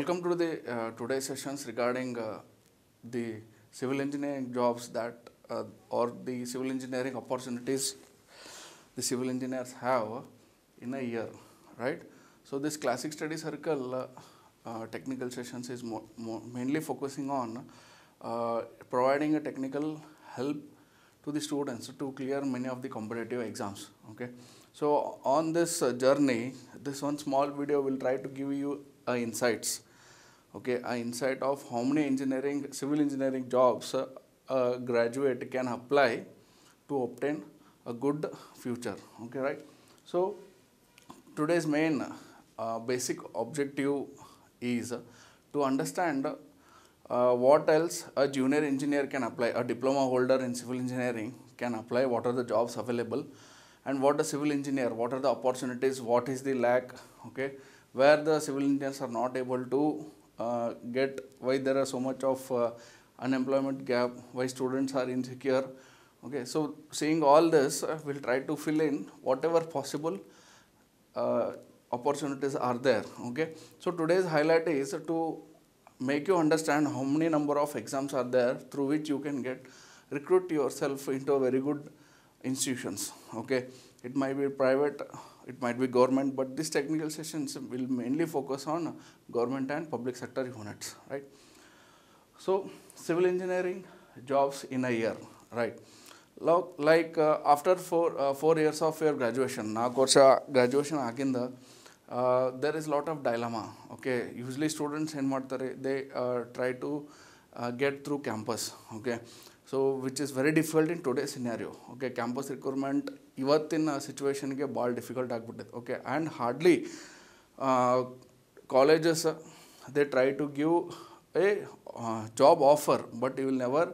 Welcome to the uh, today's sessions regarding uh, the civil engineering jobs that uh, or the civil engineering opportunities the civil engineers have in a year, right? So this classic study circle uh, uh, technical sessions is more, more mainly focusing on uh, providing a technical help to the students to clear many of the competitive exams, okay? So on this journey, this one small video will try to give you insights okay, an insight of how many engineering, civil engineering jobs a, graduate can apply to obtain a good future, okay, right? So, today's main uh, basic objective is to understand uh, what else a junior engineer can apply, a diploma holder in civil engineering can apply, what are the jobs available and what a civil engineer, what are the opportunities, what is the lack, okay, where the civil engineers are not able to uh, get why there are so much of uh, unemployment gap, why students are insecure. Okay, so seeing all this, uh, we'll try to fill in whatever possible opportunities are there. Okay, so today's highlight is to make you understand how many number of exams are there through which you can get recruit yourself into very good institutions okay it might be private it might be government, but this technical sessions will mainly focus on government and public sector units, right? So, civil engineering jobs in a year, right? Like uh, after four, uh, four years of your graduation, now graduation aginda, uh, there is lot of dilemma, okay? Usually students in what they uh, try to uh, get through campus, okay? So which is very difficult in today scenario okay campus recruitment ಇವತ್ತಿನ ಸಿಚುವೇಶನ್ಗೆ ಭಾಳ difficult ಆಗಿಬಿಟ್ಟಿದೆ okay and hardly colleges they try to give a job offer but you will never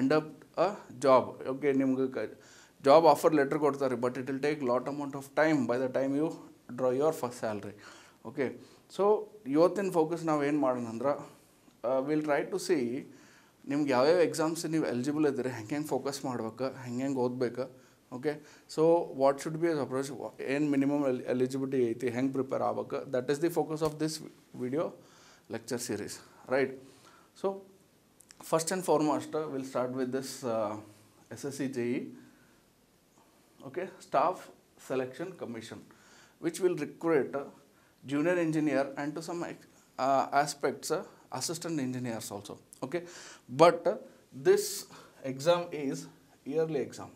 end up a job okay ನಿಮ್ಗೆ job offer letter ಕೊಡ್ತಾರೆ but it will take lot amount of time by the time you draw your first salary okay so ಇವತ್ತಿನ focus ನಾವು ಏನು ಮಾಡೋಣ ಅಂದ್ರೆ will try to C ನಿಮ್ಗೆ ಯಾವ್ಯಾವ exams ನೀವು ಎಲಿಜಿಬಲ್ ಇದ್ದರೆ ಹೆಂಗೆ ಹೆಂಗೆ ಫೋಕಸ್ ಮಾಡ್ಬೇಕು ಹೆಂಗೆ ಹೆಂಗೆ ಓದಬೇಕು okay so what should be us approach ಏನು ಮಿನಿಮಮ್ ಎಲ್ ಎಲಿಜಿಬಿಲಿಟಿ ಐತಿ ಹೆಂಗೆ ಪ್ರಿಪೇರ್ ಆಗ್ಬೇಕು that is the focus of this video lecture series right so first and foremost will start with this S S C J E okay staff selection commission which will recruit junior engineer and to some uh, aspects uh, assistant engineers also. okay but this exam is yearly exam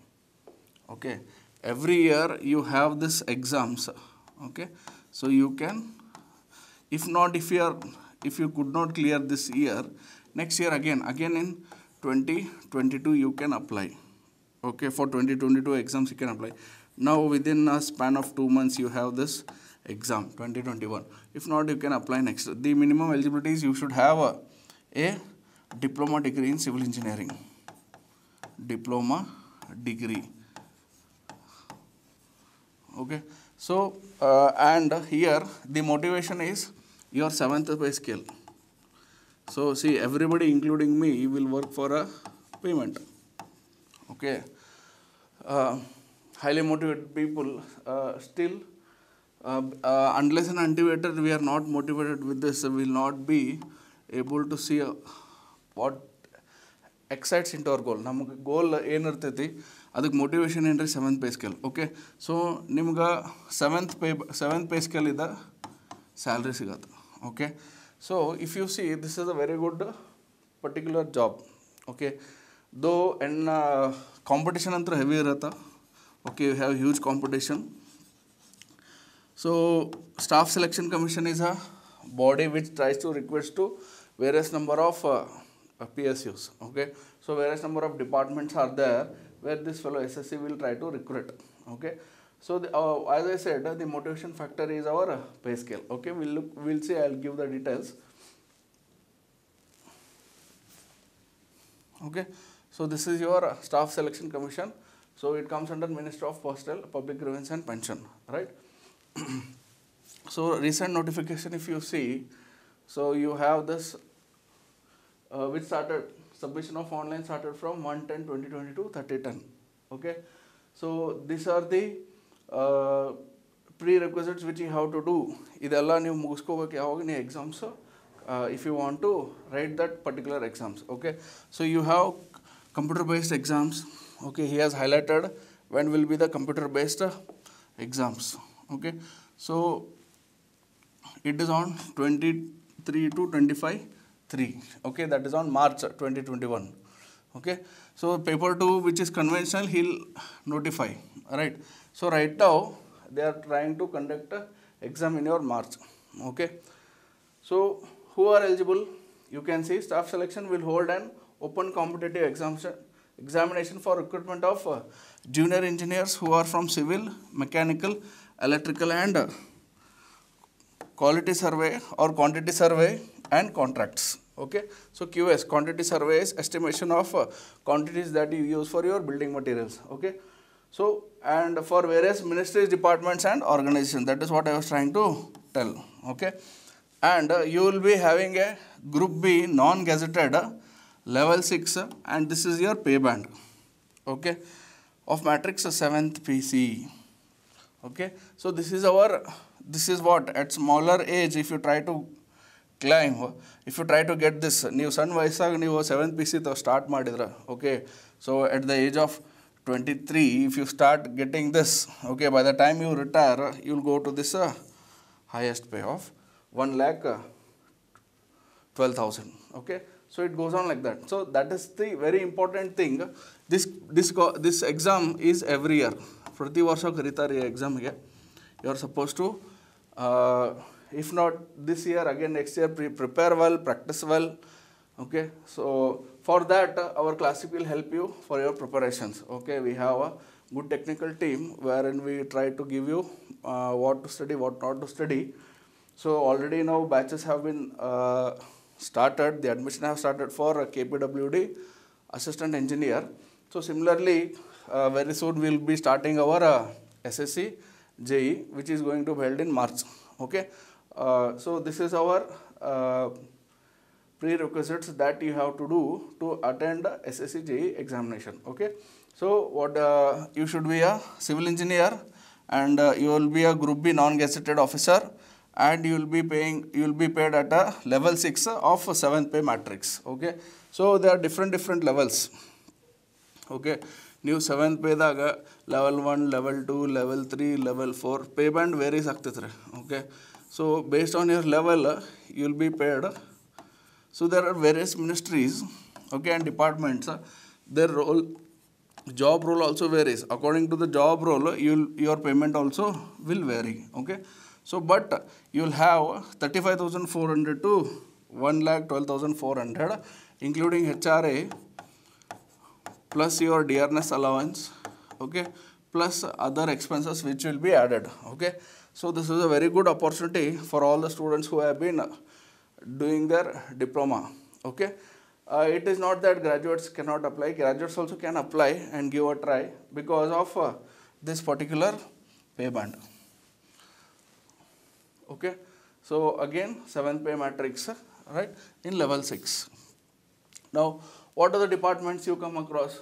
okay every year you have this exams okay so you can if not if you are if you could not clear this year next year again again in 2022 you can apply okay for 2022 exams you can apply now within a span of two months you have this exam 2021 if not you can apply next the minimum eligibility is you should have a, a diploma degree in civil engineering diploma degree okay so uh, and here the motivation is your seventh pay scale so see everybody including me will work for a payment okay uh, highly motivated people uh, still uh, uh, unless and until we are not motivated with this we will not be able to see a what excites into our goal ನಮಗೆ goal ಏನಿರ್ತೈತಿ ಅದಕ್ಕೆ motivation ಏನ್ರಿ seventh pay scale okay so ನಿಮ್ಗೆ seventh pay seventh pay ಸ್ಕೇಲಿದ salary ಸಿಗತ್ತೆ okay so if you see this is a very good particular job okay though and competition ಅಂತೂ heavy ಇರತ್ತೆ okay you have huge competition so staff selection commission is a body which tries to request to various number of uh, PSUs. Okay. So various number of departments are there where this fellow SSC will try to recruit. Okay. So the, uh, as I said, the motivation factor is our pay scale. Okay. We'll look. We'll see. I'll give the details. Okay. So this is your staff selection commission. So it comes under Minister of Postal, Public Grievance and Pension. Right. so recent notification if you see so you have this uh, which started submission of online started from 110 2022 3010 okay so these are the uh, prerequisites which you have to do idella new mugiskobeki avaga ne exams uh, if you want to write that particular exams okay so you have computer based exams okay he has highlighted when will be the computer based exams okay so it is on 23 to 25 3 okay that is on march 2021 okay so paper 2 which is conventional he'll notify right so right now they are trying to conduct a exam in your march okay so who are eligible you can see staff selection will hold an open competitive examination examination for recruitment of uh, junior engineers who are from civil mechanical electrical and uh, quality survey or quantity survey and contracts. Okay, so QS quantity surveys estimation of uh, quantities that you use for your building materials. Okay, so and for various ministries, departments, and organizations. That is what I was trying to tell. Okay, and uh, you will be having a Group B non-gazetted uh, level six, uh, and this is your pay band. Okay, of matrix uh, seventh PC. Okay, so this is our this is what at smaller age if you try to claim if you try to get this ನೀವು ಸಣ್ಣ ವಯಸ್ಸಾಗಿ ನೀವು seventh P C start ಮಾಡಿದ್ರೆ okay so at the age of twenty three if you start getting this okay by the time you retire you will go to this highest pay of one lakh twelve thousand okay so it goes on like that so that is the very important thing this this this exam is every year ಪ್ರತಿ ವರ್ಷ ಕರೀತಾರೆ ಈ ಎಕ್ಸಾಮ್ಗೆ you are suppose to if not this year, again next year, pre prepare well, practice well. Okay, so for that, uh, our classic will help you for your preparations. Okay, we have a good technical team wherein we try to give you uh, what to study, what not to study. So already now batches have been uh, started, the admission have started for KPWD assistant engineer. So similarly, uh, very soon we will be starting our uh, SSC JE which is going to be held in March. Okay. Uh, so this is our uh, prerequisites that you have to do to attend SSC JE examination. Okay. So what uh, you should be a civil engineer and uh, you will be a group B non-gazetted officer and you will be paying you will be paid at a level 6 of 7th pay matrix okay so there are different different levels okay ನೀವು pay. ಪೇದಾಗ level one, level two, level three, level four, pay band varies ಆಗ್ತೈತೆ so based on your level, uh, you will be paid. So there are various ministries, okay, and departments. Uh, their role, job role also varies. According to the job role, you'll, your payment also will vary, okay. So but you'll have 35,400 to 1,12,400 including HRA plus your DRNS allowance, okay, plus other expenses which will be added, okay. So this is a very good opportunity for all the students who have been doing their diploma. Okay. Uh, it is not that graduates cannot apply, graduates also can apply and give a try because of uh, this particular pay band. Okay. So again 7 pay matrix right in level 6. Now what are the departments you come across?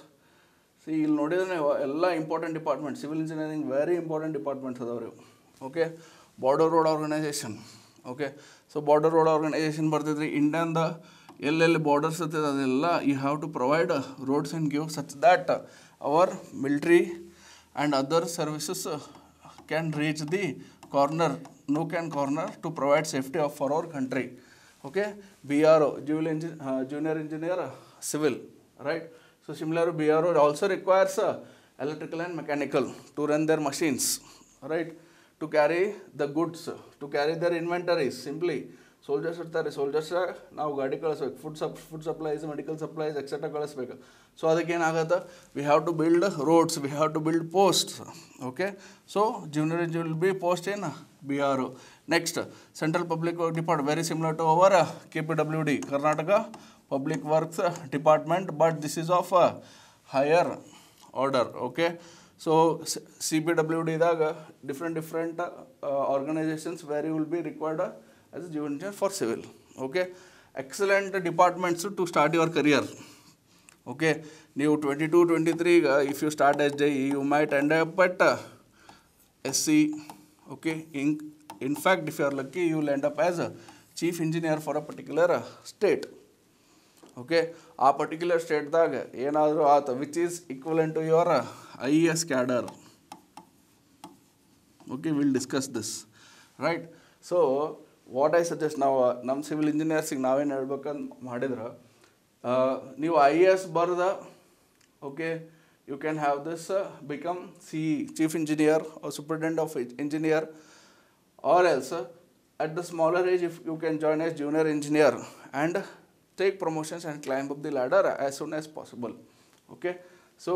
See notice ನೋಡಿದ್ರೆ ಎಲ್ಲ important department civil engineering very important departments ಅದಾವ್ರಿ okay border road organisation okay so border road organisation ಬರ್ತಿದ್ರಿ ರೀ ಎಲ್ಲೆಲ್ಲಿ borders ಇರ್ತದೆ ಅದೆಲ್ಲ you have to provide roads and give such that our military and other services can reach the corner no can corner to provide safety of for our country okay B R O ಜ್ಯೂಲ್ ಇಂಜಿ junior engineer civil right so similar B R O also requires electrical and mechanical to run their machines right to carry the goods, to carry their inventories simply. Soldiers ಇರ್ತಾರೆ soldiers ನಾವು ಗಾಡಿ ಕಳಿಸ್ಬೇಕು food ಸಪ್ food supplies medical supplies etcetera ಕಳಿಸ್ಬೇಕು so ಅದಕ್ಕೇನಾಗತ್ತೆ we have to build roads we have to build posts okay so junior will be post ಏನು B R next central public work depart very similar to our K P W D Karnataka public works department but this is of higher order okay So CPWD different different uh, organizations where you will be required uh, as a junior for civil. Okay. Excellent departments to start your career. Okay. New 22, 23, uh, if you start as JE, you might end up at uh, SC. Okay. In, in fact, if you are lucky, you will end up as a chief engineer for a particular state. Okay ಆ particular ಸ್ಟೇಟ್ದಾಗ ಏನಾದರೂ ಆತ which is equivalent to your I S cadre okay will discuss this right so what I suggest ನಾವು ನಮ್ಮ civil ಇಂಜಿನಿಯರ್ಸಿಗೆ ನಾವೇನು ಹೇಳ್ಬೇಕಂತ ಮಾಡಿದ್ರೆ ನೀವು ಐ ಎ ಎಸ್ ಬರ್ದ okay you can have this become C chief engineer or superintendent of engineer or else at the smaller age if you can join S junior engineer and stake promotions and take promotions and climb as soon ladder possible okay so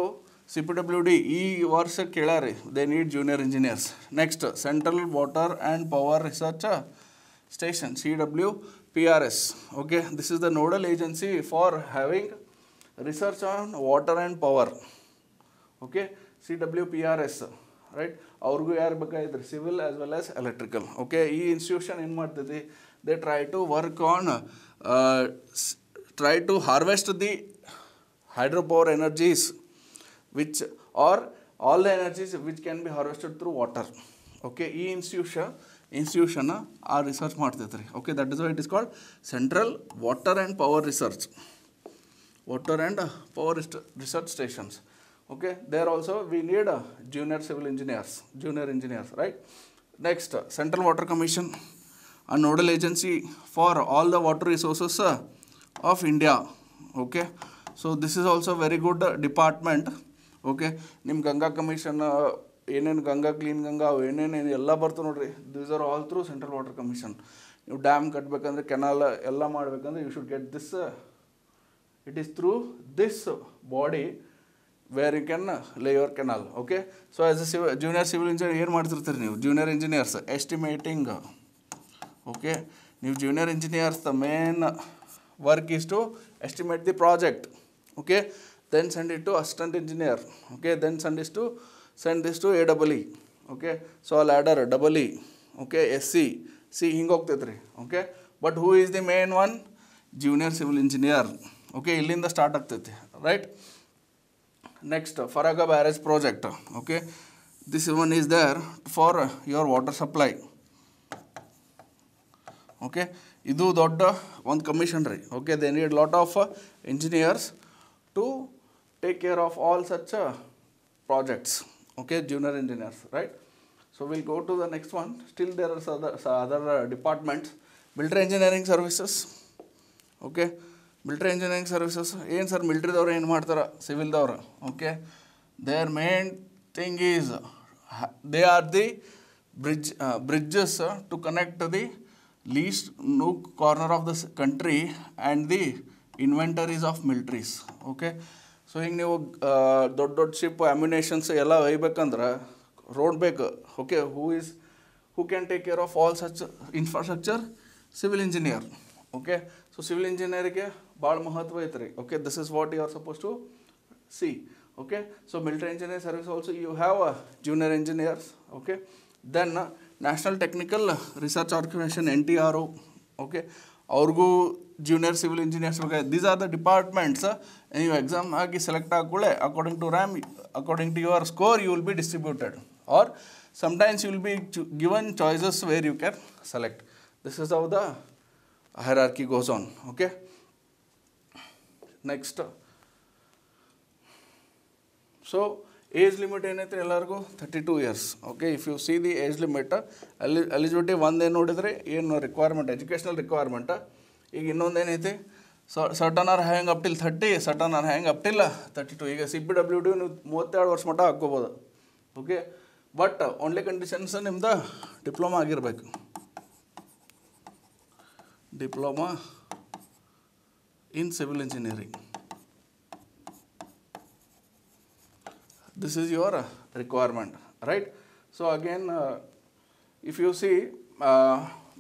C P W D ಈ ವರ್ಷ ಕೇಳಾರಿ they need junior engineers next central water and power research station C W P R S okay this is the nodal agency for having research on water and power okay C W P R S right ಅವ್ರಿಗೂ ಯಾರು ಬೇಕಾಗಿದ್ರಿ civil as well as electrical okay ಈ institution ಏನು ಮಾಡ್ತೈತಿ they try to work on uh, try to harvest the hydropower energies which or all the energies which can be harvested through water okay e institution institution or research martidre okay that is why it is called central water and power research water and power research stations okay there also we need uh, junior civil engineers junior engineers right next uh, central water commission a nodal agency for all the water resources uh, of India. Okay. So this is also very good uh, department. Okay ನಿಮ್ಮ Ganga commission ಏನೇನು Ganga clean Ganga ಅವು ಏನೇನು ಎಲ್ಲ ಬರ್ತವೆ ನೋಡ್ರಿ these are all through central water commission ನೀವು dam ಕಟ್ಟಬೇಕಂದ್ರೆ canal ಎಲ್ಲ ಮಾಡಬೇಕಂದ್ರೆ you should get this it is through this body where you can lay your canal okay so as a ಸಿವಿ ಜೂನಿಯರ್ ಸಿವಿಲ್ ಇಂಜಿನಿಯರ್ ಏನು ಮಾಡ್ತಿರ್ತೀರಿ ನೀವು junior engineers estimating okay junior engineers the main work is to estimate the project okay then send it to assistant engineer okay then send is to send this to A double E okay so later double E okay S C हिंग होती okay but who is the main one junior civil engineer okay इटार्ट आती right next Farakka barrage project okay this one is there for your water supply okay ಇದು ದೊಡ್ಡ ಒಂದು commission ರೀ okay they need lot of engineers to take care of all such projects okay junior engineers right so will go to the next one still there are other other departments military engineering services okay military engineering services ಏನು sir ಮಿಲ್ಟ್ರಿದವ್ರು ಏನು ಮಾಡ್ತಾರೆ ಸಿವಿಲ್ದವ್ರು okay there main thing is they are the bridge bridges to connect the least nook corner of the country and the inventories of militaries okay so ಹಿಂಗೆ ನೀವು ದೊಡ್ಡ ದೊಡ್ಡ ship ammunitions ಎಲ್ಲ ಒಯ್ಬೇಕಂದ್ರೆ ರೋಡ್ ಬೇಕು okay who is who can take care of all such infrastructure civil engineer okay so civil ಇಂಜಿನಿಯರಿಗೆ ಭಾಳ ಮಹತ್ವ ಐತೆ ರೀ okay this is what you are suppose to see okay so military engineer service also you have a junior engineers okay then national technical research organisation N T R O okay और्गू junior civil engineers these are the departments exam आगे select आकड़े according to rank according to your score you distributed और sometimes you we given choice where you can select this is the hierarchy goes on okay next so age limit ಏನೈತೆ ಎಲ್ಲರಿಗೂ thirty two years okay if you see the age limit ಅಲ್ಲಿ eligibility ಏನು ನೋಡಿದರೆ ಏನು requirement educational requirement ಈಗ ಇನ್ನೊಂದು ಏನೈತಿ certain are hang up till thirty ಸಟನ್ are hang up till thirty two ಈಗ ಸಿ ಬಿ ಡಬ್ಲ್ಯೂ ಡಿ ನೀವು ಮೂವತ್ತೆರಡು ವರ್ಷ ಮಟ್ಟ ಹಾಕ್ಕೋಬೋದು ಓಕೆ ಬಟ್ ಓನ್ಲಿ ಕಂಡೀಷನ್ಸ್ ನಿಮ್ದು ಡಿಪ್ಲೊಮಾ ಆಗಿರಬೇಕು diploma in civil engineering this is your requirement right so again if you see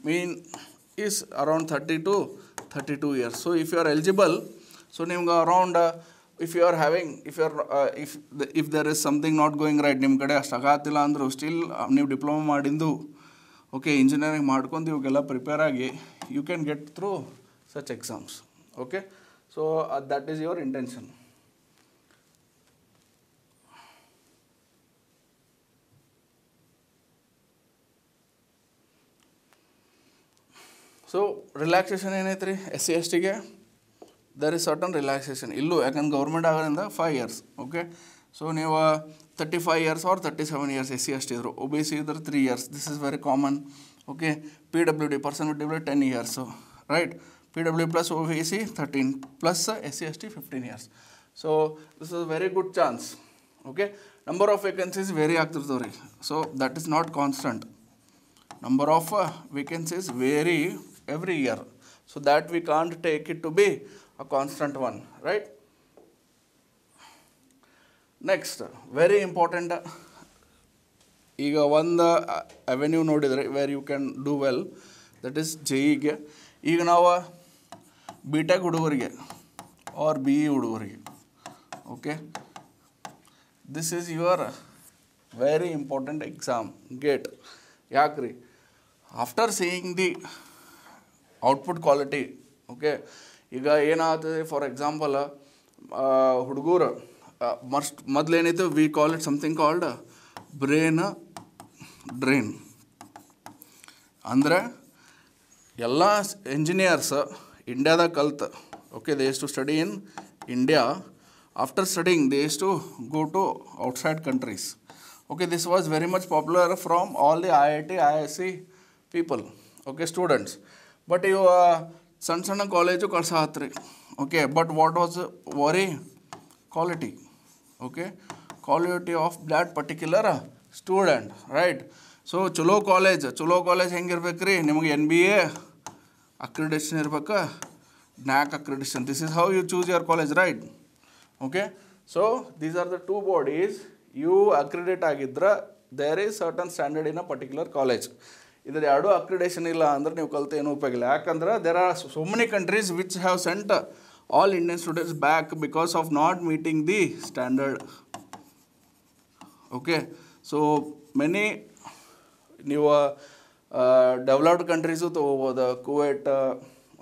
mean is around thirty two thirty to years so so if you are eligible ನಿಮ್ಗೆ around if you are having if you if if there is something not going right ನಿಮ್ಮ ಕಡೆ ಅಷ್ಟು ಆಗತ್ತಿಲ್ಲ ಅಂದರೂ still ನೀವು diploma ಮಾಡಿದ್ದು okay engineering ಮಾಡ್ಕೊಂಡು ಇವಕ್ಕೆಲ್ಲ prepare ಆಗಿ you can get through such exams okay so that is your intention so relaxation ಏನೈತೆ ರೀ ಎಸ್ ಸಿ ಎಸ್ ಟಿಗೆ ದರ್ ಇಸ್ ಸರ್ಟನ್ ರಿಲ್ಯಾಕ್ಸೇಷನ್ ಇಲ್ಲೂ ಯಾಕಂದ್ರೆ ಗೌರ್ಮೆಂಟ್ ಆಗೋದ್ರಿಂದ ಫೈವ್ ಇಯರ್ಸ್ ಓಕೆ ಸೊ ನೀವು thirty five years or thirty seven years S C S T ಇದ್ರು O B C ಇದ್ರೆ three years this is very common okay P W D person V W ten years right P W plus O B C thirteen plus S C S T fifteen years so this is very good chance okay number of vacancies vary ಆಗ್ತಿರ್ತವ್ರಿ ರೀ so that is not constant number of vacancies very every year. So that we can't take it to be a constant one, right? Next very important ಈಗ ಒಂದು avenue ನೋಡಿದರೆ where you can do well that is J ಇಗೆ ಈಗ ನಾವು B tech ಹುಡುಗರಿಗೆ or B E ಹುಡುಗರಿಗೆ okay this is your very important exam GATE ಯಾಕ್ರಿ after seeing the output quality okay ಈಗ ಏನಾಗ್ತದೆ ಫಾರ್ ಎಕ್ಸಾಂಪಲ್ ಹುಡುಗರು ಮಸ್ಟ್ ಮೊದಲೇನಿತ್ತು we call it something called brain drain ಅಂದರೆ ಎಲ್ಲ ಇಂಜಿನಿಯರ್ಸ್ ಇಂಡ್ಯಾದಾಗ ಕಲ್ತ್ okay they is to study in India after studying they is to go to outside countries okay this was very much popular from all the I I T I I C people okay students but ಇವು uh, ಸಣ್ಣ ಸಣ್ಣ college ಕಳ್ಸಾತ್ರಿ okay but what was very quality okay quality of that particular student right so ಚಲೋ college ಚಲೋ college ಹೆಂಗಿರ್ಬೇಕು ರೀ ನಿಮಗೆ N B A accreditation ಇರ್ಬೇಕು NAAC accreditation this is how you choose your college right okay so these are the two bodies you accredit ಆಗಿದ್ರೆ there is certain standard in a particular college ಇದರ ಎರಡೂ accreditation ಇಲ್ಲ ಅಂದ್ರೆ ನೀವು ಕಲಿತು ಏನೂ ಉಪಯೋಗಿಲ್ಲ ಯಾಕಂದ್ರೆ there are so many countries which have sent all Indian students back because of not meeting the standard okay so many ನೀವು ಡೆವಲಪ್ಡ್ ಕಂಟ್ರೀಸು ತಗೋಬೋದು Kuwait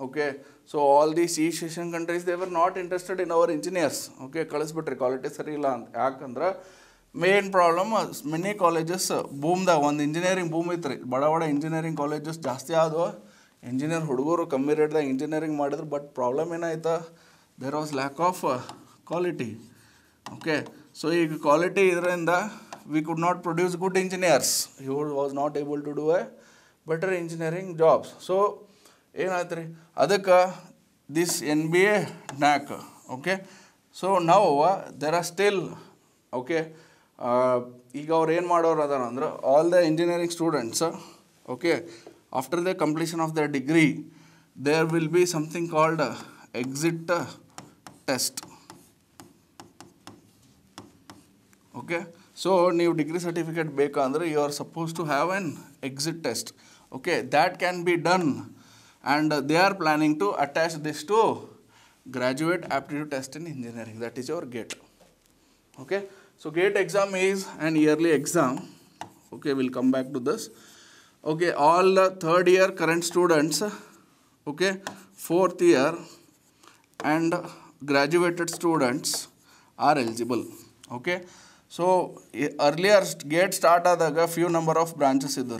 okay so all the ಸಿ ಸೇಷನ್ countries they were not interested in our engineers okay ಕಳಿಸ್ಬಿಟ್ರಿ quality ಸರಿ ಇಲ್ಲ ಅಂತ ಯಾಕಂದ್ರೆ main problem many colleges ಭೂಮ್ದಾಗ ಒಂದು ಇಂಜಿನಿಯರಿಂಗ್ ಭೂಮ್ ರೀ ಬಡ ಬಡ ಇಂಜಿನಿಯರಿಂಗ್ ಕಾಲೇಜಸ್ ಜಾಸ್ತಿ ಆದವು ಇಂಜಿನಿಯರ್ ಹುಡುಗರು ಕಮ್ಮಿ ರೇಟ್ದಾಗ ಇಂಜಿನಿಯರಿಂಗ್ ಮಾಡಿದ್ರು ಬಟ್ ಪ್ರಾಬ್ಲಮ್ ಏನಾಯ್ತು there was lack of quality okay so ಈಗ ಕ್ವಾಲಿಟಿ ಇದರಿಂದ we could not produce good engineers you was not able to do a better engineering jobs so ಏನಾಯ್ತು ರೀ ಅದಕ್ಕೆ this N B A NAAC okay so ನಾವು there are still okay ಈಗ ಅವ್ರು ಏನು ಮಾಡೋರು ಅದಾರ ಅಂದ್ರೆ all the engineering students okay after the completion of the degree there will be something called exit test okay so ನೀವು ಡಿಗ್ರಿ ಸರ್ಟಿಫಿಕೇಟ್ ಬೇಕಂದ್ರೆ you are suppose to have an exit test okay that can be done and they are planning to attach this to graduate aptitude test in engineering that is our GATE okay So gate exam is an yearly exam. Okay, we'll come back to this. Okay, all the third year current students, okay, fourth year and graduated students are eligible. Okay, so earlier gate started a few number of branches ಇದ್ದು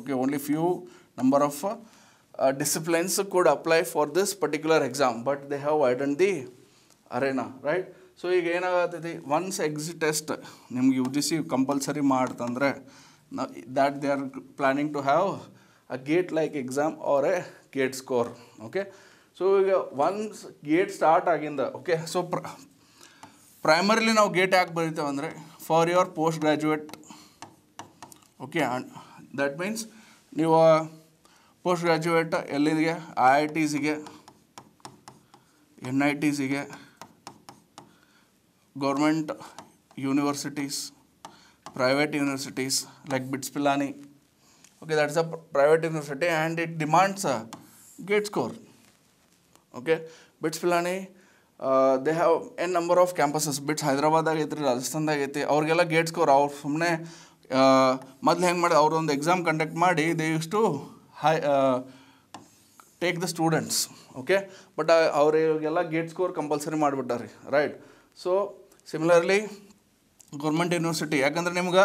okay only few number of uh, disciplines could apply for this particular exam but they have widened the arena right so ಈಗ ಏನಾಗತ್ತೈತಿ once exit test ನಿಮ್ಗೆ U G C compulsory ಮಾಡ್ತಂದರೆ ನಾವು that they are planning to have a GATE like exam or a GATE score okay so ಈಗ once GATE start ಆಗಿಂದ okay so ಪ್ರ primarily ನಾವು GATE ಯಾಕೆ ಬರೀತೇವೆ ಅಂದರೆ for your post graduate okay that means ನೀವು ಪೋಸ್ಟ್ ಗ್ರ್ಯಾಜುಯೇಟ್ ಎಲ್ಲಿಗೆ I I T ಸಿಗೆ ಎನ್ ಐ ಟಿ ಸಿಗೆ government universities, private universities like Bitspilani. Okay, that is a private university and it demands a gate score. Okay, Bitspilani, uh, they have n number of campuses. Bits Hyderabad, Rajasthan, and they have a gate score. Our Fumne, Madhang, and our own exam conduct, maadi, they used to take the students. Okay, but uh, our gate score compulsory. Right. So, similarly government university yakandre nimga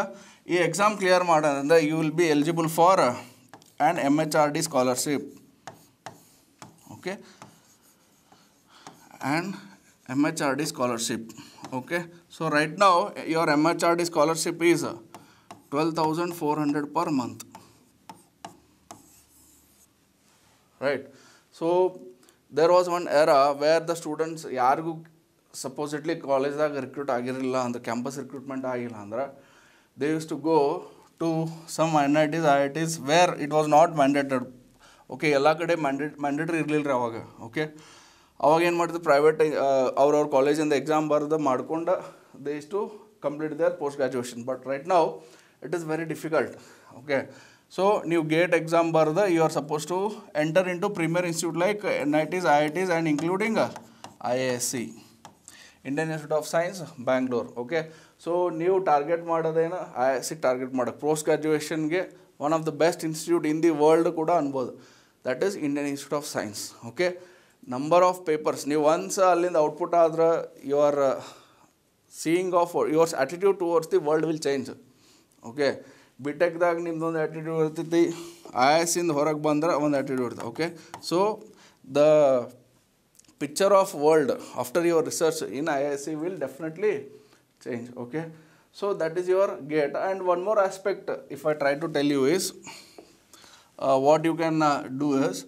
ee exam clear madanandre you will be eligible for an mhrd scholarship okay and mhrd scholarship okay so right now your mhrd scholarship is 12400 per month right so there was one era where the students yargu supposedly ಕಾಲೇಜ್ದಾಗ recruit ಆಗಿರಲಿಲ್ಲ ಅಂದ್ರೆ campus recruitment ಆಗಿಲ್ಲ ಅಂದ್ರೆ they use to go to some N I Ts I I Ts where it was not mandated okay ಎಲ್ಲ ಕಡೆ mandate mandatory ಇರಲಿಲ್ಲ ರೀ ಅವಾಗ ಓಕೆ ಅವಾಗ ಏನು ಮಾಡಿದ್ರು ಪ್ರೈವೇಟ್ ಅವ್ರವ್ರ ಕಾಲೇಜಿಂದ ಎಕ್ಸಾಮ್ ಬರೆದು ಮಾಡ್ಕೊಂಡು they is to complete their post graduation but right ನಾವು it is very difficult okay so ನೀವು ಗೇಟ್ ಎಕ್ಸಾಮ್ ಬರೆದು you are suppose to enter into premier institute like N I Ts I I Ts and including I A S C Indian Institute of Science Bangalore okay so ನೀವು target ಮಾಡೋದೇನು I S C target ಮಾಡೋದು post ಗ್ರ್ಯಾಜುಯೇಷನ್ಗೆ one of the best institute in the world ಕೂಡ ಅನ್ಬೋದು that is Indian Institute of Science okay number of papers ನೀವು once ಅಲ್ಲಿಂದ output ಆದರೆ your seeing of yours attitude towards the world will change okay ಬಿಟೆಕ್ದಾಗ ಟೆಕ್ದಾಗ ನಿಮ್ದೊಂದು attitude ಇರ್ತೈತಿ I S ಇಂದ ಹೊರಗೆ ಬಂದ್ರೆ ಒಂದು ಆ್ಯಟಿಟ್ಯೂಡ್ ಇರ್ತದೆ okay so the picture of world after your research in IIC will definitely change. Okay. So that is your gate. And one more aspect if I try to tell you is uh, what you can uh, do is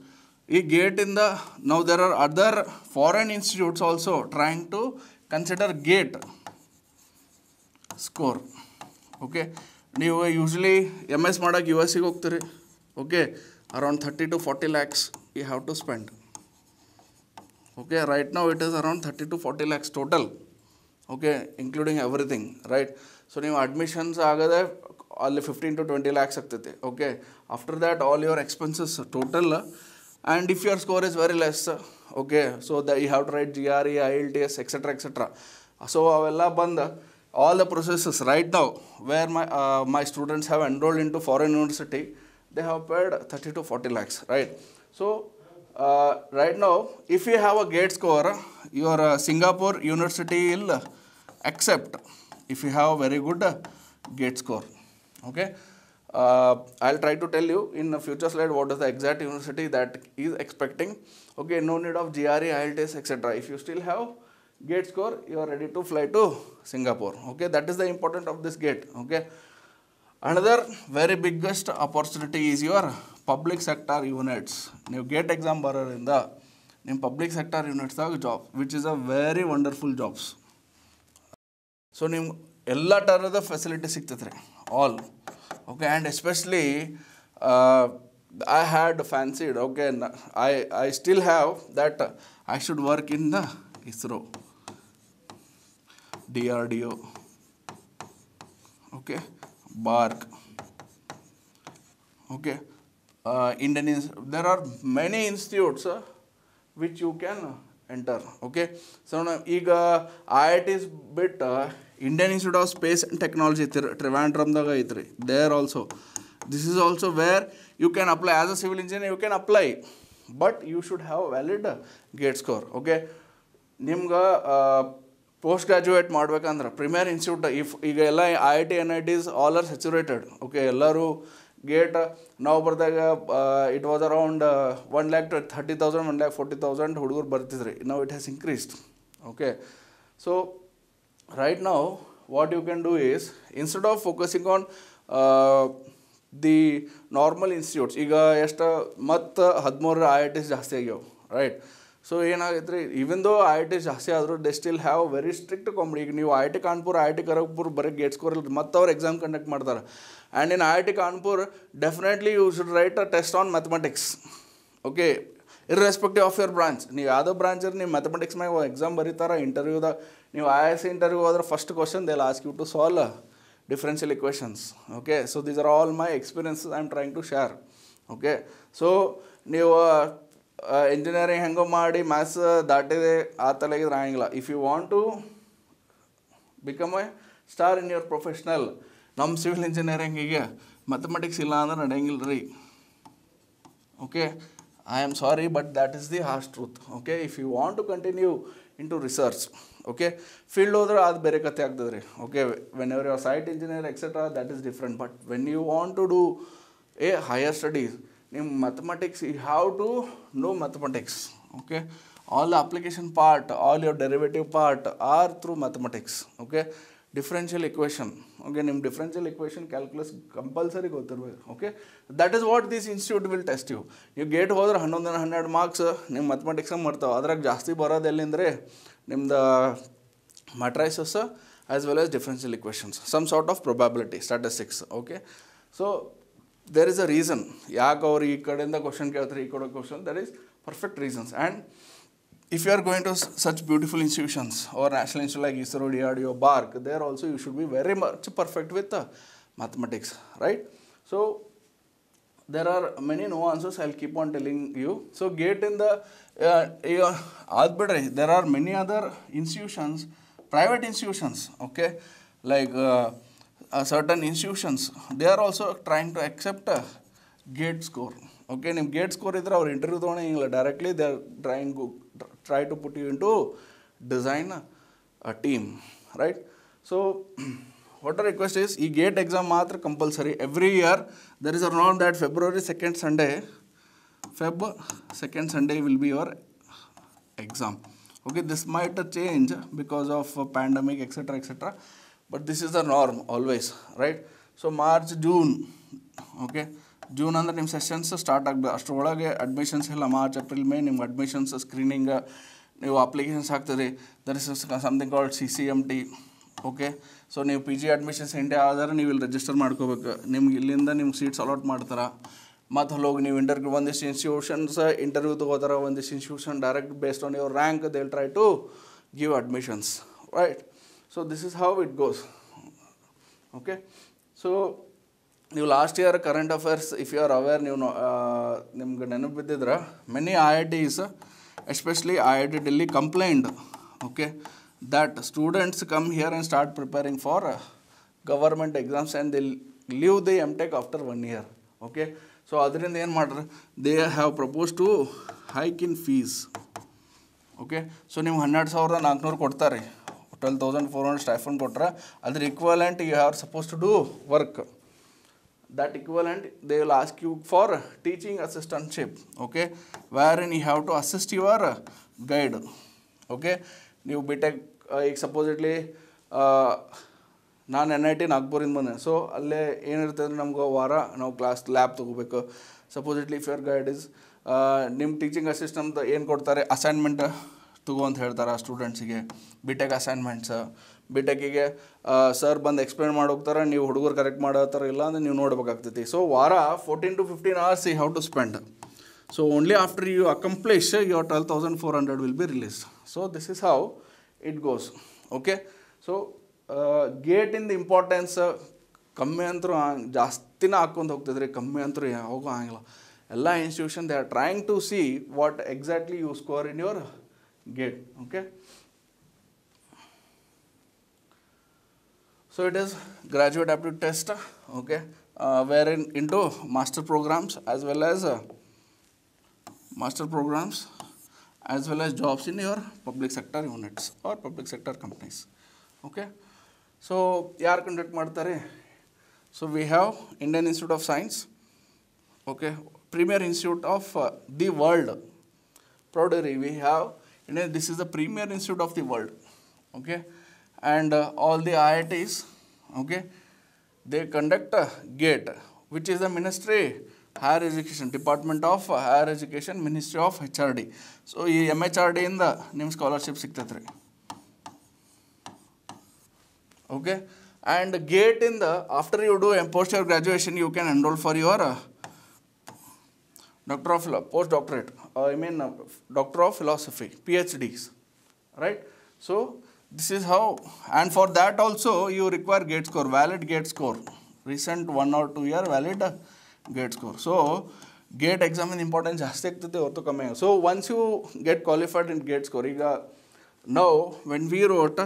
a gate in the now there are other foreign institutes also trying to consider gate score. Okay, you usually MS S ಮಾಡೋಕ್ಕೆ okay around 30 to 40 lakhs you have to spend. Okay right ನಾವು it is around thirty to forty lakhs total okay including everything right so ನೀವು admissions ಆಗದೆ ಅಲ್ಲಿ fifteen to twenty lakhs ಆಗ್ತೈತಿ okay after that all your expenses total and if your score is very less okay so the you have to write G R E I L T S etcetera etcetera so ಅವೆಲ್ಲ ಬಂದು all the processes right ನಾವು where my my students have enrolled into foreign university they have paid thirty to forty lakhs right so Uh, right now, if you have a gate score, your uh, Singapore University will accept if you have a very good uh, gate score. Okay. Uh, I'll try to tell you in the future slide what is the exact university that is expecting. Okay, no need of GRE, IELTS, etc. If you still have gate score, you are ready to fly to Singapore. Okay, that is the important of this gate. Okay. Another very biggest opportunity is your public sector units ನೀವು GATE exam ಬರೋದ್ರಿಂದ ನಿಮ್ಮ public sector ಯೂನಿಟ್ಸ್ದಾಗ job which is a very wonderful jobs so ನಿಮ್ಗೆ ಎಲ್ಲ ಥರದ facility ಸಿಗ್ತೈತೆ ರೀ all okay and especially I had fancied okay I I still have that I should work in the ISRO D R D O okay BARC okay Indian uh, Indian, there are many institutes which you can enter okay so Okay. ಈಗ I I T Ts but Indian Institute of Space and Technology ಐತಿ ಟ್ರಿವಾಂಡ್ರಮ್ದಾಗ ಐತ್ರಿ they are also this is also where you can apply as a civil engineer you can apply but you should have valid GATE score okay ನಿಮ್ಗೆ post graduate ಮಾಡ್ಬೇಕಂದ್ರೆ premier institute if ಈಗ ಎಲ್ಲ I I T N I Ts all are saturated okay ಎಲ್ಲರೂ GATE ನಾವು ಬರ್ದಾಗ it was around one lakh thirty thousand one lac forty thousand ಹುಡುಗರು ಬರ್ತಿದ್ರಿ ನಾವು it has increased okay so right ನಾವು what you can do is instead of focusing on the normal institutes ಈಗ ಎಷ್ಟು ಮತ್ತು ಹದಿಮೂರರ ಐ ಐ ಟಿಸ್ ಜಾಸ್ತಿ ಆಗ್ಯಾವ ರೈಟ್ ಸೊ ಏನಾಗೈತೆ ರೀ even though I I T ಜಾಸ್ತಿ ಆದರೂ they still have very strict comedy ಈಗ ನೀವು I I T Kanpur I I T Kharagpur ಬರೀ ಗೇಟ್ಸ್ಕೋರಿಲ್ಲ ಮತ್ತು ಅವ್ರು ಎಕ್ಸಾಮ್ ಕಂಡಕ್ಟ್ ಮಾಡ್ತಾರೆ I I T Kanpur, definitely you should write a test on mathematics okay irrespective of your branch ನೀವು ಯಾವುದೋ ಬ್ರಾಂಚಲ್ಲಿ ನೀವು ಮ್ಯಾಥಮೆಟಿಕ್ಸ್ ಮ್ಯಾಗ ಎಕ್ಸಾಮ್ ಬರೀತಾರ ಇಂಟರ್ವ್ಯೂದಾಗ ನೀವು ಐ ಎಸ್ ಇಂಟರ್ವ್ಯೂ ಹೋದ್ರೆ first question they ask you to solve differential equations okay so these are all my experiences I am trying to share okay so ನೀವು engineering ಹೆಂಗೋ ಮಾಡಿ ಮ್ಯಾಥ್ಸ್ ದಾಟಿದೆ ಆ ತಲೆಗಿದ್ರೆ ಆಗಿಲ್ಲ if you want to become a star in your professional ನಮ್ಮ civil ಇಂಜಿನಿಯರಿಂಗಿಗೆ mathematics ಇಲ್ಲ ಅಂದ್ರೆ ನಡೆಯಂಗಿಲ್ಲ ರೀ okay I am sorry but that is the harsh truth okay if you want to continue into research okay field ಹೋದ್ರೆ ಅದು ಬೇರೆ ಕಥೆ ಆಗ್ತದೆ ರೀ okay whenever your site engineer etcetera that is different but when you want to do a higher studies ನಿಮ್ಮ mathematics ಈ have to know mathematics okay all the application part all your derivative part are through mathematics okay differential equation okay ನಿಮ್ಮ differential equation calculus compulsory ಗೊತ್ತಿರಬೇಕು okay that is what this institute will test you ನೀವು GATE ಹೋದ್ರೆ ಹನ್ನೊಂದನ ಹನ್ನೆರಡು marks ನಿಮ್ಮ ಮ್ಯಾಥಮೆಟಿಕ್ಸಾಗ ಮಾಡ್ತಾವೆ ಅದ್ರಾಗ ಜಾಸ್ತಿ ಬರೋದು ನಿಮ್ದು matrices as well as differential equations some sort of probability statistics okay so there is a reason ಯಾಕೆ ಅವ್ರು ಈ ಕಡೆಯಿಂದ ಕ್ವಶನ್ ಕೇಳ್ತಾರೆ ಈ ಕಡೆ question there is perfect reasons and if you are going to such beautiful institutions or national institutions like ISRO, DRDO, BARC, there also you should be very much perfect with uh, mathematics, right? So there are many nuances I'll keep on telling you. So get in the uh, arbitrary, there are many other institutions, private institutions, okay, like uh, uh, certain institutions, they are also trying to accept a gate score. Okay, If gate score is ಅವ್ರು interview ತೊಗೊಂಡು directly they are trying to try to put you into design a uh, team, right? So, what a request is, e gate exam matra compulsory. Every year, there is a norm that February 2nd Sunday, Feb 2nd Sunday will be your exam. Okay, this might change because of uh, pandemic, etc., etc. But this is the norm always, right? So, March, June, okay June ಅಂದರೆ ನಿಮ್ಮ sessions start ಆಗಬೇಕು ಅಷ್ಟರೊಳಗೆ admissions ಎಲ್ಲ March April May ನಿಮ್ಮ admissions screening ನೀವು applications ಹಾಕ್ತೀರಿ there is something called C C M T okay so ನೀವು P G admissions India ಆದರೆ ನೀವು ಇಲ್ಲಿ ರಿಜಿಸ್ಟರ್ ಮಾಡ್ಕೋಬೇಕು ನಿಮ್ಗೆ ಇಲ್ಲಿಂದ ನಿಮ್ಗೆ ಸೀಟ್ಸ್ ಅಲಾಟ್ ಮಾಡ್ತಾರೆ ಮತ್ತು ಅಲ್ಲೋಗಿ ನೀವು ಇಂಟರ್ವ್ಯೂ ಒಂದಿಷ್ಟು ಇನ್ಸ್ಟಿಟ್ಯೂಷನ್ಸ್ ಇಂಟರ್ವ್ಯೂ ತೊಗೋತಾರೆ ಒಂದಿಷ್ಟು institution direct based on your rank they'll try to give admissions right so this is how it goes okay so ನೀವು last year current affairs if you are aware ನೀವು ನಿಮ್ಗೆ ನೆನಪು ಬಿದ್ದಿದ್ರೆ many I I T Ts especially I I T Delhi complaint okay that students come here and start preparing for government exams and the leave the M tech after one year okay so ಅದರಿಂದ ಏನು ಮಾಡ್ರಿ they have propose to hike in fees okay so ನೀವು ಹನ್ನೆರಡು ಸಾವಿರದ ನಾಲ್ಕುನೂರು ಕೊಡ್ತಾರೆ twelve thousand four hundred stipend ಕೊಟ್ರೆ ಅದ್ರ equivalent you have suppose to do work that equivalent they will ask you for teaching assistantship okay wherein you have to assist your guide okay ನೀವು B tech ಈಗ supposedly ನಾನು N I T ನಾಗ್ಪುರಿಂದ ಬಂದೆ ಸೊ ಅಲ್ಲೇ ಏನಿರುತ್ತೆ ಅಂದರೆ ನಮ್ಗೆ ವಾರ ನಾವು ಕ್ಲಾಸ್ ಲ್ಯಾಬ್ ತೊಗೋಬೇಕು supposedly your guide is ನಿಮ್ಮ ಟೀಚಿಂಗ್ ಅಸಿಸ್ಟೆಂಟ್ ಏನು ಕೊಡ್ತಾರೆ ಅಸೈನ್ಮೆಂಟ್ ತಗೋ ಅಂತ ಹೇಳ್ತಾರೆ ಸ್ಟೂಡೆಂಟ್ಸಿಗೆ B tech assignments B sir ಬಂದು ಎಕ್ಸ್ಪ್ಲೇನ್ ಹೋಗ್ತಾರೆ ನೀವು ಹುಡುಗರು ಕರೆಕ್ಟ್ ಮಾಡೋ ಥರ ಇಲ್ಲ ಅಂದರೆ ನೀವು ನೋಡ್ಬೇಕಾಗ್ತೈತಿ ಸೊ ವಾರ ಫೋರ್ಟೀನ್ ಟು ಫಿಫ್ಟೀನ್ ಅವರ್ಸ್ ಈ how to spend so only after you accomplish your twelve thousand four hundred will be release so this is how it goes okay so GATE in the importance ಕಮ್ಮಿ ಅಂತರೂ ಜಾಸ್ತಿನ ಹಾಕ್ಕೊಂಡು ಹೋಗ್ತಿದ್ರಿ ಕಮ್ಮಿ ಅಂತರೂ ಯಾವಾಗೂ ಆಗಿಲ್ಲ ಎಲ್ಲ institution they are trying to see what exactly you score in your GATE okay So it is graduate aptitude test, okay, uh, wherein into master programs as well as uh, master programs as well as jobs in your public sector units or public sector companies, okay. So Yar conduct ಮಾಡ್ತಾರೆ So we have Indian Institute of Science, okay, premier institute of uh, the world. proudly we have, this is the premier institute of the world, okay and uh, all the IITs, okay, they conduct a gate, which is the ministry higher education department of higher education ministry of hrd so ee mhrd ಇಂದ ನಿಮ್ಮ scholarship ಸಿಗ್ತೈತೆ three, okay and gate in the after you do post your graduation you can enroll for your uh, doctor of post doctorate uh, i mean uh, doctor of philosophy phds right so this is how and for that also you require gate score valid gate score recent one or two year valid gate score so gate exam in importance so once you get qualified in gate score now when we wrote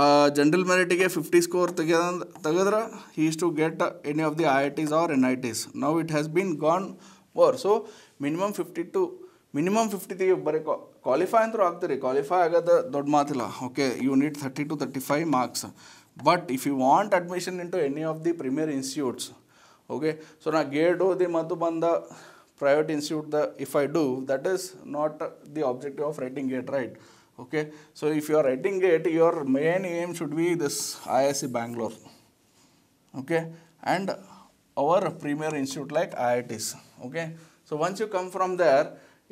uh, general merit 50 score tagadra he is to get any of the iits or nits now it has been gone more so minimum 52, to minimum 50 to qualify ಅಂದ್ರೆ ಆಗ್ತೀರಿ qualify ಆಗೋದು ದೊಡ್ಡ ಮಾತಿಲ್ಲ okay you need thirty to thirty five marks but if you want admission into any of the premier institutes okay so ನಾ GATE ಓದಿ ಮತ್ತು ಬಂದ private institute the if I do that is not the objective of writing GATE right okay so if you are writing GATE your main aim should be this I I C Bangalore okay and our premier institute like I I Ts okay so once you come from there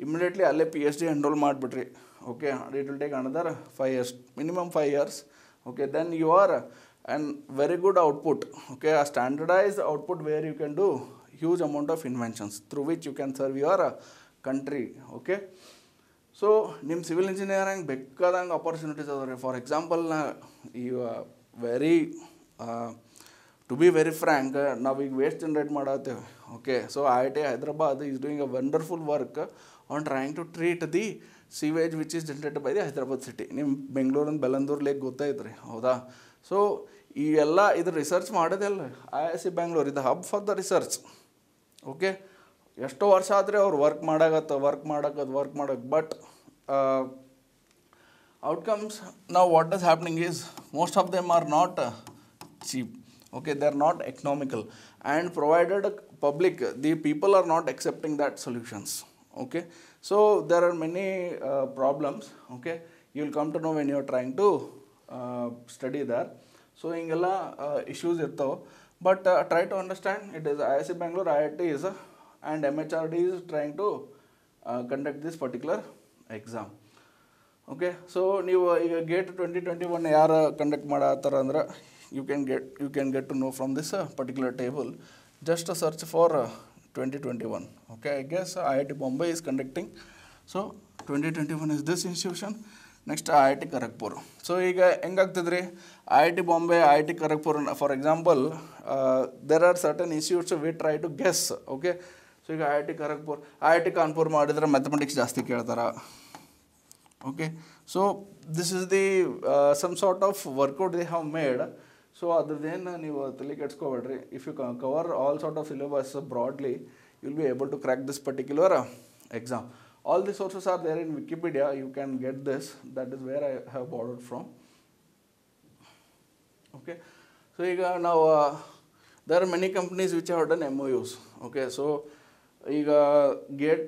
immediately ಅಲ್ಲೇ P H D enroll ಮಾಡಿಬಿಟ್ರಿ okay it will take another five years minimum five years okay then you are and very good output okay a standardise output where you can do huge amount of inventions through which you can serve your country okay so ನಿಮ್ಮ civil engineering ಬೇಕಾದಂಗೆ opportunities ಅದ ರೀ for example ನಾ ಈ very to be very frank ನಾವು ಈಗ waste generate ಮಾಡತ್ತೇವೆ okay so I I T Hyderabad is doing a wonderful work on trying to treat the sewage which is generated by the Hyderabad city ನಿಮ್ಮ ಬೆಂಗಳೂರಿನ ಬೆಲಂದೂರು lake ಗೊತ್ತಾಯ್ತು ರೀ ಹೌದಾ ಸೊ ಈ ಎಲ್ಲ ಇದು ರಿಸರ್ಚ್ ಮಾಡೋದೇ ಅಲ್ಲ ಐ ಐ ಸಿ ಬ್ಯಾಂಗ್ಳೂರ್ ಇದು hub for the research okay ಎಷ್ಟೋ ವರ್ಷ ಆದರೆ ಅವ್ರು ವರ್ಕ್ ಮಾಡೋಕತ್ತ ವರ್ಕ್ ಮಾಡಕ್ಕದು ವರ್ಕ್ ಮಾಡಕ್ಕೆ ಬಟ್ ಔಟ್ಕಮ್ಸ್ ನಾವು what does happening is most of them are not cheap okay they are not economical and provided public the people are not accepting that solutions okay so there are many uh, problems okay you will come to know when you are trying to uh, study there so uh, issues irtho but uh, try to understand it is IIC Bangalore IIT is uh, and MHRD is trying to conduct this particular exam okay so ನೀವು ಈಗ GATE twenty twenty one ಯಾರು conduct ಮಾಡತ್ತಾರ ಅಂದ್ರೆ you can get you can get to know from this particular table just search for twenty twenty one okay guess I I T Bombay is conducting so twenty twenty one is this institution next I I T Kharagpur so ಈಗ ಹೆಂಗಾಗ್ತದೆ ರೀ I I T Bombay I I T Kharagpur for example there are certain institutes we try to guess okay so ಈಗ I I T Kharagpur I I T Kanpur ಮಾಡಿದರೆ mathematics ಜಾಸ್ತಿ ಕೇಳ್ತಾರ okay so this is the some sort of workout the have made so ಅದ್ರದ್ದೇನು ನೀವು ತಲೆ ಕೆಡ್ಸ್ಕೊಬೇಡ್ರಿ if you cover all sort of syllabus broadly will be able to crack this particular exam all the sources are there in Wikipedia you can get this that is where I have borrowed from okay so ಈಗ ನಾವು uh, there are many companies which have done MOUs okay so ಈಗ GATE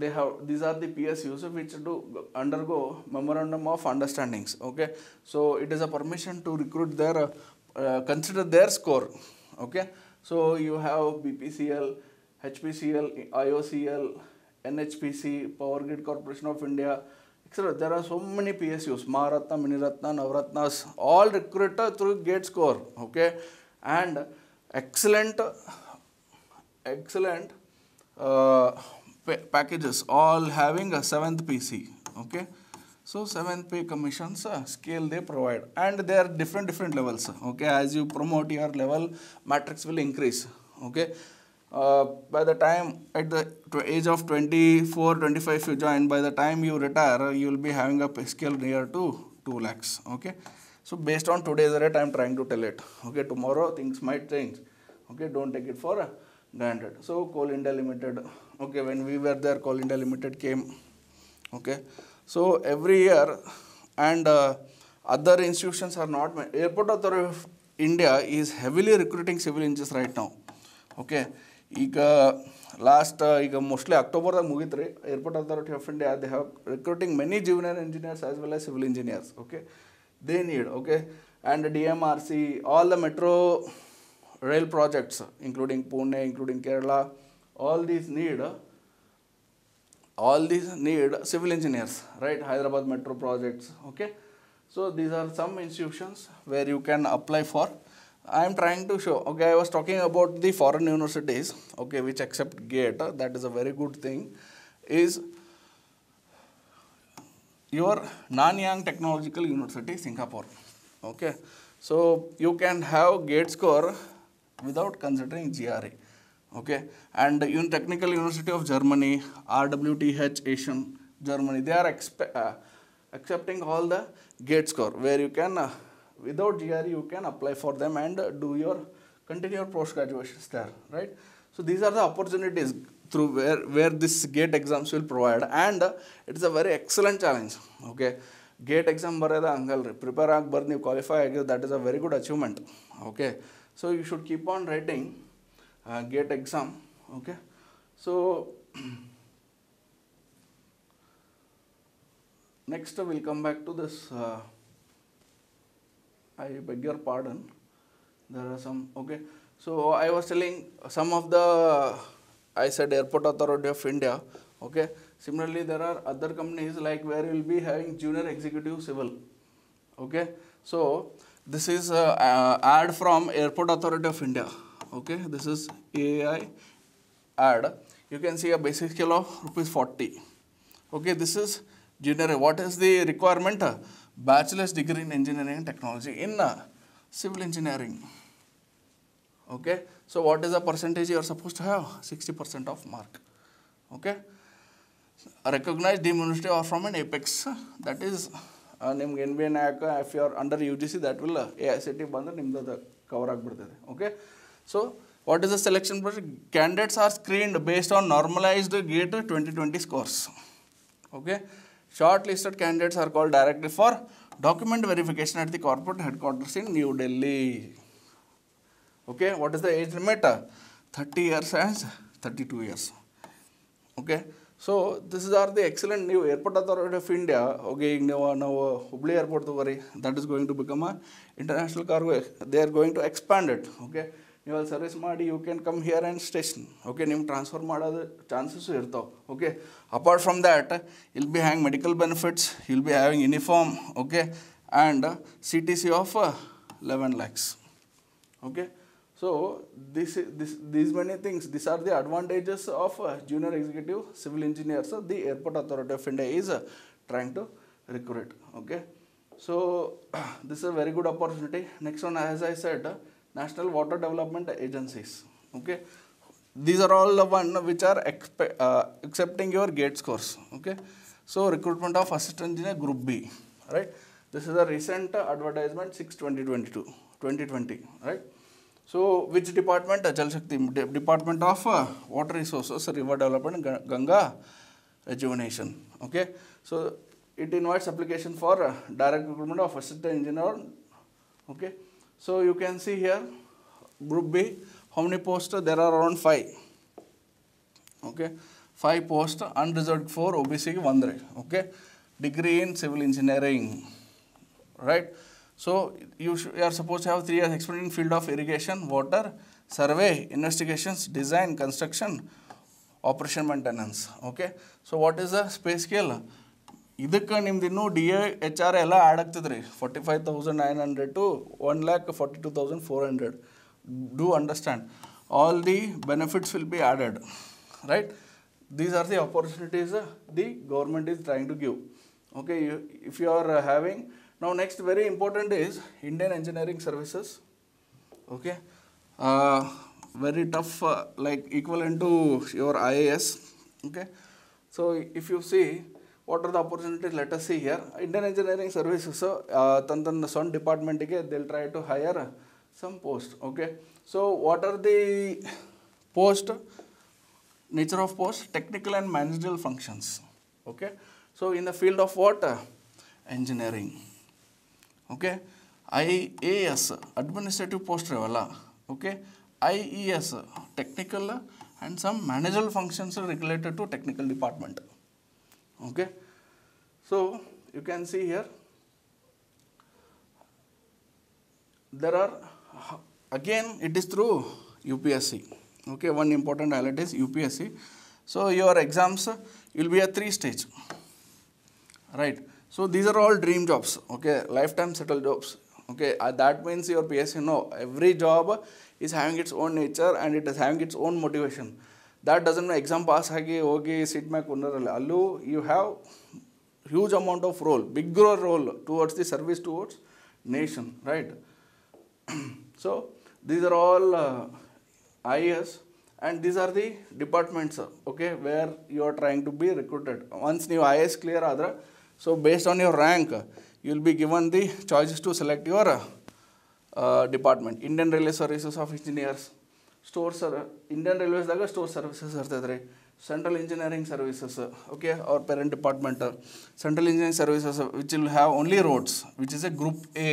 they have these are the PSUs which do undergo memorandum of understandings okay so it is a permission to recruit their uh, uh consider their score okay so you have BPCL HPCL IOCL NHPC Power Grid Corporation of India etc there are so many PSUs Maharatna Miniratna Navratnas all recruited through gate score okay and excellent excellent uh, pa packages all having a seventh PC. Okay. So seventh pay commissions uh, scale they provide and they are different different levels. Okay, as you promote your level, matrix will increase. Okay. Uh, by the time at the age of 24 25 you join by the time you retire you will be having a scale near to 2 lakhs okay so based on today's rate i am trying to tell it okay tomorrow things might change okay don't take it for granted so coal india limited okay when we were there call limited came okay so every year and uh, other institutions are not airport authority of india is heavily recruiting civil engineers right now okay ಈಗ last uh, ಈಗ mostly october ದಾಗ ಮುಗಿತ್ airport authority of india they have recruiting many junior engineers as well as civil engineers okay they need okay and dmrc all the metro rail projects including pune including kerala all these need uh, all these need civil engineers right hyderabad metro projects okay so these are some institutions where you can apply for i am trying to show okay i was talking about the foreign universities okay which accept gate uh, that is a very good thing is your Nanyang Technological University, Singapore. Okay, so you can have GATE score without considering GRE okay and even technical university of germany rwth asian germany they are uh, accepting all the gate score where you can uh, without gre you can apply for them and uh, do your continue your post graduation there right so these are the opportunities through where where this gate exams will provide and it is a very excellent challenge okay gate exam ಬರೋದ ಹಂಗಲ್ರಿ prepare you qualify, that is a very good achievement. Okay, so you should keep on writing uh, gate exam okay so next we'll come back to this uh, I beg your pardon there are some okay so I was telling some of the I said airport authority of India okay similarly there are other companies like where you will be having junior executive civil okay so this is uh, uh, ad from airport authority of India okay this is ai add you can see a basic scale of rupees 40 okay this is general. what is the requirement bachelor's degree in engineering and technology in uh, civil engineering okay so what is the percentage you are supposed to have 60% of mark okay recognized deemed university or from an apex that is uh, ನಿಮ್ಗೆ N B N ಹಾಕ if you are under U G C that will A I C T so, what is the selection process? Candidates are screened based on normalized GATE 2020 scores. Okay. Shortlisted candidates are called directly for document verification at the corporate headquarters in New Delhi. Okay. What is the age limit? 30 years and 32 years. Okay. So, these are the excellent new airport authority of India. Okay, now, now Hubli airport, that is going to become an international cargo. They are going to expand it. Okay. ನೀವು ಅಲ್ಲಿ service ಮಾಡಿ you can come here and station okay ನಿಮ್ಮ transfer ಮಾಡೋದು chances ಇರ್ತಾವೆ okay apart from that will be hang medical benefits will be having uniform okay and C T C of eleven lakhs okay so this this these many things this are the advantages of junior executive civil engineers the airport authority of India is trying to recruit okay so this is a very good opportunity next one as i said National Water Development Agencies. Okay, these are all the one which are uh, accepting your gate scores. Okay, so recruitment of assistant engineer group B. Right, this is a recent advertisement 6 2022 2020. Right. So, which department? Jal Shakti, De Department of uh, Water Resources, River Development, Ganga Rejuvenation. Okay. So, it invites application for uh, direct recruitment of assistant engineer. Okay. So you can see here, group B, how many posts? There are around 5. Okay. 5 posts, unreserved for OBC 1. Okay. Degree in civil engineering. Right. So you, you are supposed to have 3 years experience in field of irrigation, water, survey, investigations, design, construction, operation maintenance. Okay. So what is the space scale? ಇದಕ್ಕೆ ನಿಮ್ದು ಇನ್ನೂ D A H R ಎಲ್ಲ add ಆಗ್ತದ್ರಿ forty five thousand nine hundred two one lakh forty two thousand four hundred do understand all the benefits will be added right these are the opportunities the government is trying to give okay if you are having ನಾವು next very important is Indian engineering services okay very tough like equal to your I A S okay so if you C what are the opportunities let us see here indian engineering services so uh, tantan son department they they'll try to hire uh, some post okay so what are the post nature of post technical and managerial functions okay so in the field of what uh, engineering okay IAS administrative post ಇರವಲ್ಲ okay IES technical and some managerial functions related to technical department okay so you can see here there are again it is through UPSC okay one important highlight is UPSC so your exams will be a three stage right so these are all dream jobs okay lifetime settled jobs okay uh, that means your PSC no every job is having its own nature and it is having its own motivation that doesn't exam pass ಆಗಿ ಹೋಗಿ ಸಿಟ್ ಮ್ಯಾಕ್ ಉನ್ನರಲ್ಲ ಅಲ್ಲೂ you have huge amount of role big role towards the service towards nation right so these are all I S and these are the departments okay where you are trying to be recruited once ನೀವು I S clear ಆದರೆ so based on your rank you will be given the choices to select your department Indian railway services of engineers store sir Indian ರೈಲ್ವೇಸ್ದಾಗ store services ಇರ್ತದೆ ರೀ central engineering services okay ಅವ್ರ parent department central engineering services which will have only roads which is A group A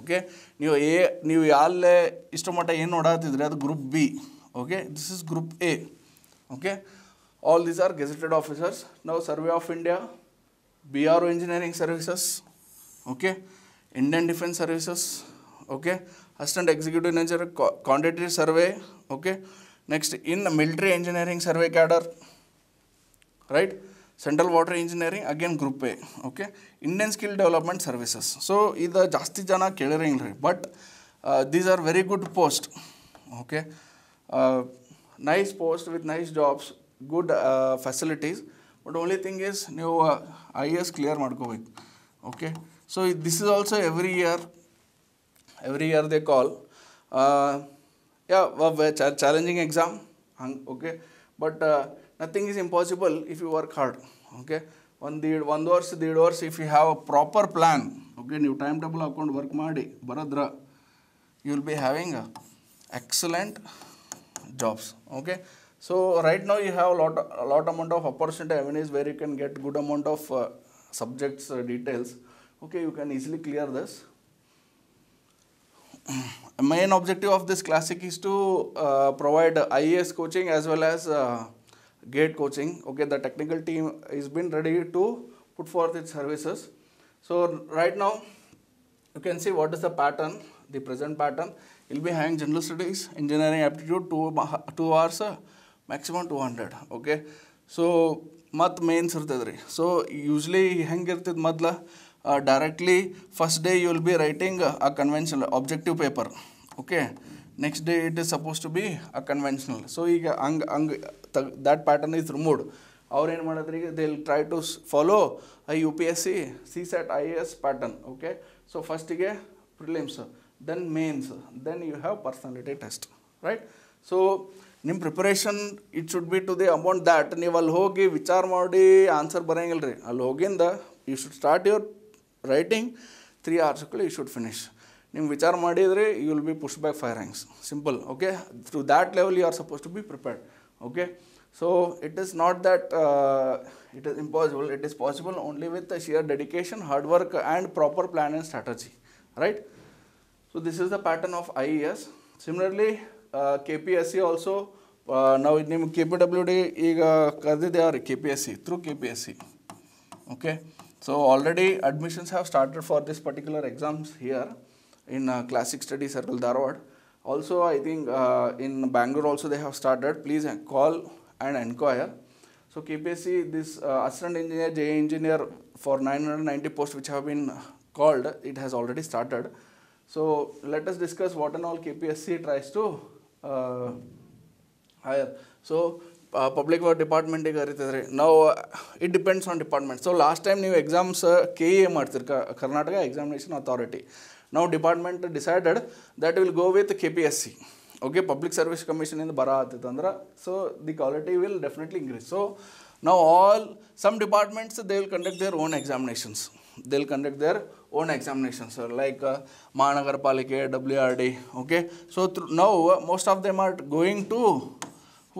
okay ನೀವು ಎ ನೀವು ಯಾಲ್ಲೇ ಇಷ್ಟು ಮಟ್ಟ ಏನು ನೋಡಾತಿದ್ರಿ ಅದು group B okay this is group A okay all these are gazetted officers ನಾವು survey of India B R O engineering services okay Indian defence services okay assistant executive engineer, quantitative survey, Next, in the military engineering survey cadre, right, central water engineering, again group A, Indian skill development services. So, either jasti jana kelering, but uh, these are very good posts, uh, nice post with nice jobs, good uh, facilities, but only thing is, new IS clear, okay. So, this is also every year, every year they call uh, yeah challenging exam okay but uh, nothing is impossible if you work hard okay one did one doors the doors if you have a proper plan okay new timetable account work maadi baradra you will be having uh, excellent jobs okay so right now you have a lot a lot amount of opportunity avenues where you can get good amount of subjects details okay you can easily clear this main objective of this classic is to uh, provide IES coaching as well as uh, gate coaching. Okay, the technical team is been ready to put forth its services. So right now, you can see what is the pattern, the present pattern. You'll be having general studies, engineering aptitude, two, two hours, uh, maximum 200. Okay, so ಮತ್ತು mains ಇರ್ತದೆ ರೀ so usually ಹೆಂಗೆ ಇರ್ತದೆ ಮೊದ್ಲು uh, directly first day you will be writing a conventional objective paper okay next day it is supposed to be a conventional so ಈಗ ಹಂಗ್ ಹಂಗ್ that pattern is removed ಅವ್ರು ಏನು ಮಾಡಿದ್ರಿ ಈಗ they will try to follow I U P S C C set I A S pattern okay so ಫಸ್ಟಿಗೆ prelims then mains then you have personality test right so ನಿಮ್ಮ preparation it should be to the amount that ನೀವು ಅಲ್ಲಿ ಹೋಗಿ ವಿಚಾರ ಮಾಡಿ answer ಬರೋಂಗಿಲ್ಲ ರೀ ಅಲ್ಲಿ ಹೋಗಿಂದ you should start your writing three hours ಅವರ್ಸ್ಗಳು ಯು ಶುಡ್ ಫಿನಿಶ್ ನಿಮ್ಗೆ ವಿಚಾರ ಮಾಡಿದರೆ you will be push back fire ranks simple okay through that level you are suppose to be prepared okay so it is not that it is impossible it is possible only with sheer dedication hard work and proper plan and strategy right so this is the pattern of I E S similarly K P S C also ನಾವು ನಿಮ್ಮ K P W D ಈಗ ಕರೆದಿದ್ದೆ ರೀ K P S C through K P S C okay So already admissions have started for this particular exams here in uh, Classic Study Circle Darwad. Also I think uh, in Bangalore also they have started. Please uh, call and inquire. So KPSC, this uh, assistant engineer, J engineer for 990 posts which have been called, it has already started. So let us discuss what and all KPSC tries to uh, hire. So public work ಡಿಪಾರ್ಟ್ಮೆಂಟಿಗೆ ಕರಿತಿದ್ರಿ ನಾವು it depends on department so last time ನೀವು exams K A ಮಾಡ್ತೀರಿ Karnataka examination authority ನಾವು department decided that will go with K P S C okay public service ಕಮಿಷನಿಂದ ಬರ ಆತಿತ್ತಂದ್ರೆ so the quality will definitely increase so ನಾವು all some departments they will conduct their own examinations they will conduct their own examinations like Mahanagara Palike W R D okay so through ನಾವು most of them are going to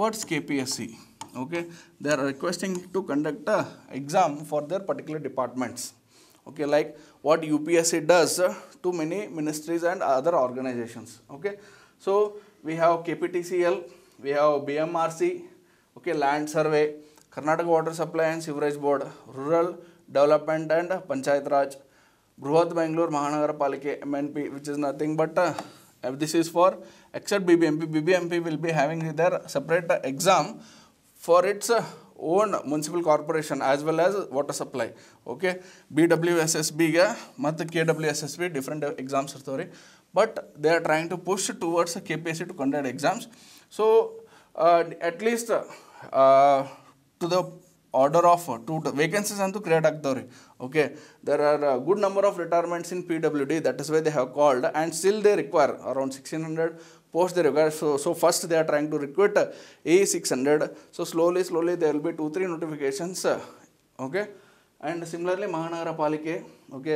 towards KPSC. Okay, they are requesting to conduct a exam for their particular departments. Okay, like what UPSC does uh, to many ministries and other organizations. Okay, so we have KPTCL, we have BMRC, okay, Land Survey, Karnataka Water Supply and Sewerage Board, Rural Development and Panchayat Raj, Bruhat Bangalore Mahanagara Palike, MNP, which is nothing but uh, this is for except BBMP. BBMP will be having their separate exam for its own municipal corporation as well as water supply. Okay, BWSSB and KWSSB different exams are there. But they are trying to push towards KPC to conduct exams. So, uh, at least uh, to the order of two vacancies and to create Okay, there are a good number of retirements in PWD, that is why they have called, and still they require around 1600 post they require. So, so first they are trying to recruit A600. So slowly, slowly there will be 2-3 notifications. Okay. And similarly Mahanagara Palike okay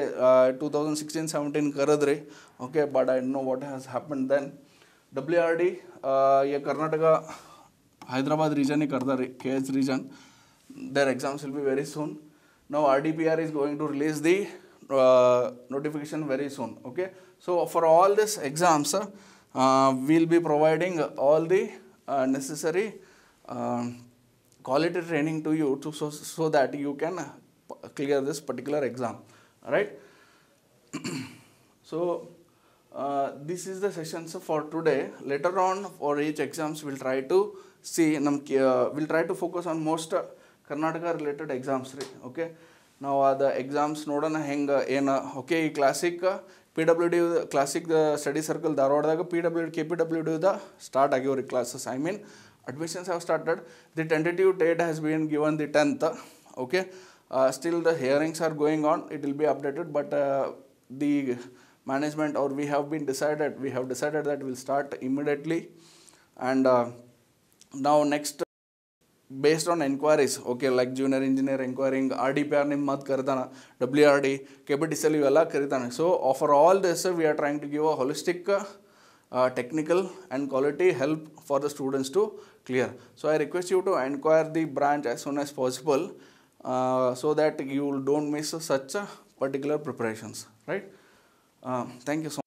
two thousand sixteen seventeen ಕರೆದ್ರಿ okay but I know what has happen then W R D A Karnataka Hyderabad ರೀಜನಿಗೆ ಕರೆದಾರಿ K H region there exams will be very soon ನಾವು R D P R is going to release the notification very soon okay so for all this exams Uh, we'll be providing all the uh, necessary uh, quality training to you to so, so that you can clear this particular exam right so uh, this is the sessions for today later on for each exams we'll try to see uh, we'll try to focus on most uh, karnataka related exams ರೀ okay the exams. Exams ನೋಡೋಣ ಹೆಂಗೆ ಏನು okay classic. P classic study circle study circle ಧಾರವಾಡದಾಗ the start K P W ಡಿದ start admissions have started the tentative date has been given the 10th okay uh, still the hearings are going on it will be updated but uh, the management or we have been decided we have decided that we'll start immediately and uh, now next based on enquiries okay like junior engineer enquiry R D P R निम करता W R D K B डिसल करता so after all this we are trying to give a holistic technical and quality help for the students to clear so I request you to enquire the branch as soon as possible so that you don't miss such particular preparation right thank you so